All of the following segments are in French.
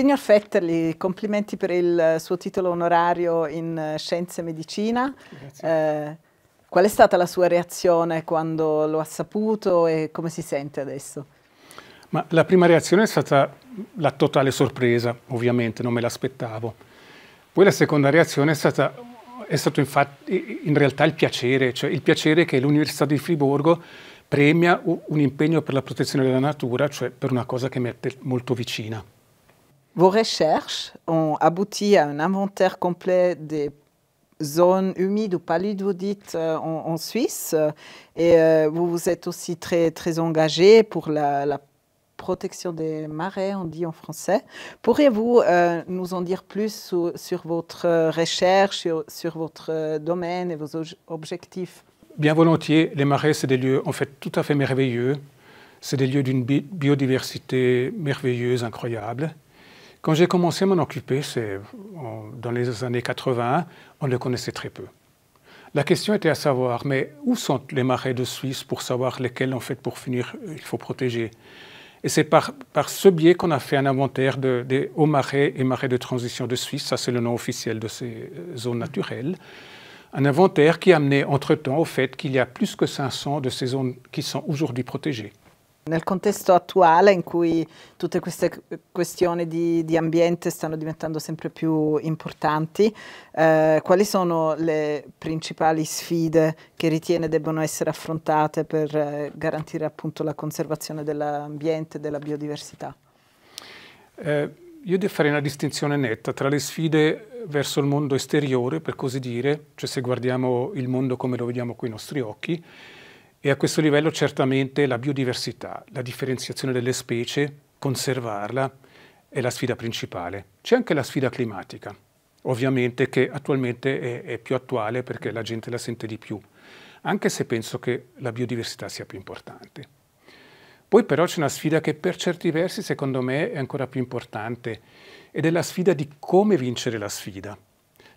Signor Fetterli, complimenti per il suo titolo onorario in eh, Scienze e Medicina. Eh, qual è stata la sua reazione quando lo ha saputo e come si sente adesso? Ma la prima reazione è stata la totale sorpresa, ovviamente, non me l'aspettavo. Poi la seconda reazione è, stata, è stato infatti, in realtà il piacere, cioè il piacere che l'Università di Friburgo premia un impegno per la protezione della natura, cioè per una cosa che mi è molto vicina. Vos recherches ont abouti à un inventaire complet des zones humides ou vous euh, en, en, Suisse et euh, vous vous êtes aussi très, très engagé pour la, protection des marais, on dit en français. Pourriez-vous euh, nous en dire plus sur, votre recherche, sur, votre domaine et vos objectifs Bien volontiers, les marais, c'est des lieux en fait tout à fait merveilleux. C'est des lieux d'une biodiversité merveilleuse, incroyable. Quand j'ai commencé à m'en occuper, c'est dans les années 80, on le connaissait très peu. La question était à savoir, mais où sont les marais de Suisse pour savoir lesquels, en fait, pour finir, euh, il faut protéger Et c'est par, ce biais qu'on a fait un inventaire des hauts marais et marais de transition de Suisse, ça c'est le nom officiel de ces euh, zones naturelles. Un inventaire qui a amené entre-temps au fait qu'il y a plus que 500 de ces zones qui sont aujourd'hui protégées. Nel contesto attuale in cui tutte queste questioni di, di ambiente stanno diventando sempre più importanti, eh, quali sono le principali sfide che ritiene debbano essere affrontate per eh, garantire appunto la conservazione dell'ambiente e della biodiversità? Eh, io fare una distinzione netta tra le sfide verso il mondo esteriore, per così dire, cioè se guardiamo il mondo come lo vediamo con i nostri occhi, e a questo livello certamente la biodiversità, la differenziazione delle specie, conservarla, è la sfida principale. C'è anche la sfida climatica, ovviamente che attualmente è, è più attuale perché la gente la sente di più, anche se penso che la biodiversità sia più importante. Poi però c'è una sfida che per certi versi secondo me è ancora più importante ed è la sfida di come vincere la sfida,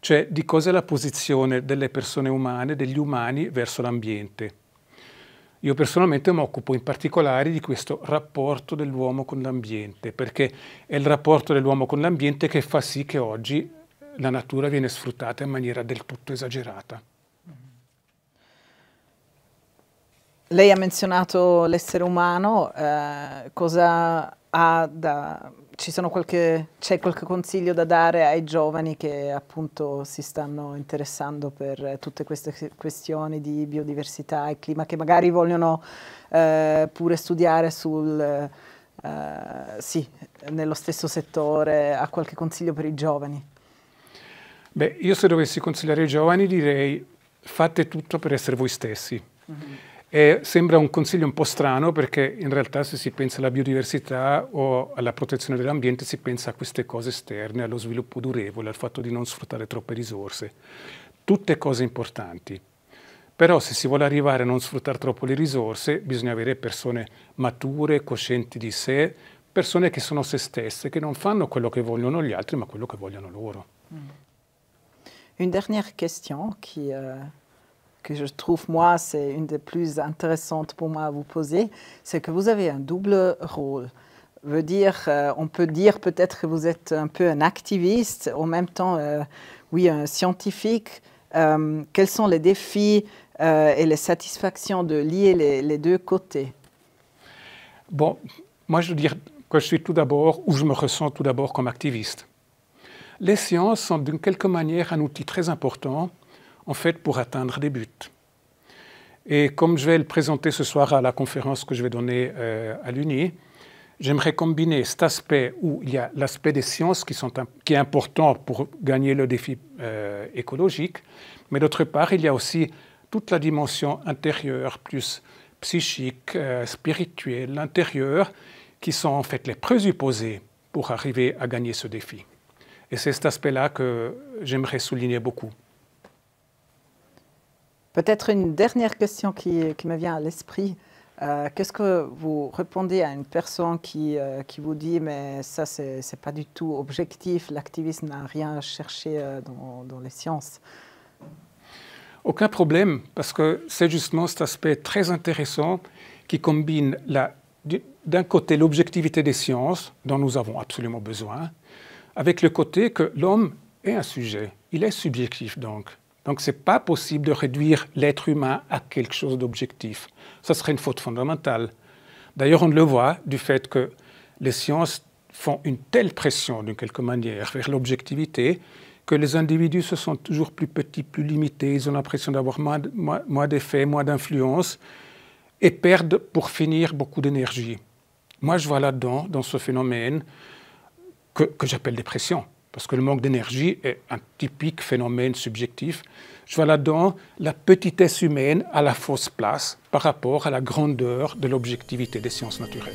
cioè di cosa è la posizione delle persone umane, degli umani verso l'ambiente io personalmente mi occupo in particolare di questo rapporto dell'uomo con l'ambiente, perché è il rapporto dell'uomo con l'ambiente che fa sì che oggi la natura viene sfruttata in maniera del tutto esagerata. Lei ha menzionato l'essere umano, eh, cosa ha da qualche, c'è qualche consiglio da dare ai giovani che appunto si stanno interessando per eh, tutte queste questioni di biodiversità e clima, che magari vogliono eh, pure studiare sul, eh, sì, nello stesso settore, ha qualche consiglio per i giovani? Beh, io se dovessi consigliare ai giovani direi fate tutto per essere voi stessi. Mm -hmm e sembra un consiglio un po' strano perché in realtà se si pensa alla biodiversità o alla protezione dell'ambiente si pensa a queste cose esterne, allo sviluppo durevole, al fatto di non sfruttare troppe risorse. Tutte cose importanti. Però se si vuole arrivare a non sfruttare troppo le risorse bisogna avere persone mature, coscienti di sé, persone che sono se stesse, che non fanno quello che vogliono gli altri ma quello che vogliono loro. Mm. Une dernière question qui... Euh... que je trouve, moi, c'est une des plus intéressantes pour moi à vous poser, c'est que vous avez un double rôle. Veut dire, euh, on peut dire peut-être que vous êtes un peu un activiste, en même temps, euh, oui, un scientifique. Euh, quels sont les défis et les satisfactions de lier les, les deux côtés Bon, moi, je veux dire que je suis tout d'abord, ou je me ressens tout d'abord comme activiste. Les sciences sont d'une quelque manière un outil très important en fait, pour atteindre des buts. Et comme je vais le présenter ce soir à la conférence que je vais donner euh, à l'UNI, j'aimerais combiner cet aspect où il y a l'aspect des sciences qui, sont, qui est important pour gagner le défi euh, écologique, mais d'autre part, il y a aussi toute la dimension intérieure, plus psychique, euh, spirituelle, intérieure, qui sont en fait les présupposés pour arriver à gagner ce défi. Et c'est cet aspect-là que j'aimerais souligner beaucoup. Peut-être une dernière question qui, me vient à l'esprit. Euh, qu'est-ce que vous répondez à une personne qui, euh, vous dit mais ça n'est pas du tout objectif, l'activisme n'a rien cherché euh, dans, les sciences Aucun problème parce que c'est justement cet aspect très intéressant qui combine d'un côté l'objectivité des sciences dont nous avons absolument besoin avec le côté que l'homme est un sujet, il est subjectif donc. Donc ce n'est pas possible de réduire l'être humain à quelque chose d'objectif. Ça serait une faute fondamentale. D'ailleurs, on le voit du fait que les sciences font une telle pression, d'une quelque manière, vers l'objectivité, que les individus se sentent toujours plus petits, plus limités, ils ont l'impression d'avoir moins, d'effets, moins d'influence, et perdent pour finir beaucoup d'énergie. Moi, je vois là-dedans, dans ce phénomène, que, que j'appelle dépression parce que le manque d'énergie est un typique phénomène subjectif. Je vois là-dedans la petitesse humaine à la fausse place par rapport à la grandeur de l'objectivité des sciences naturelles.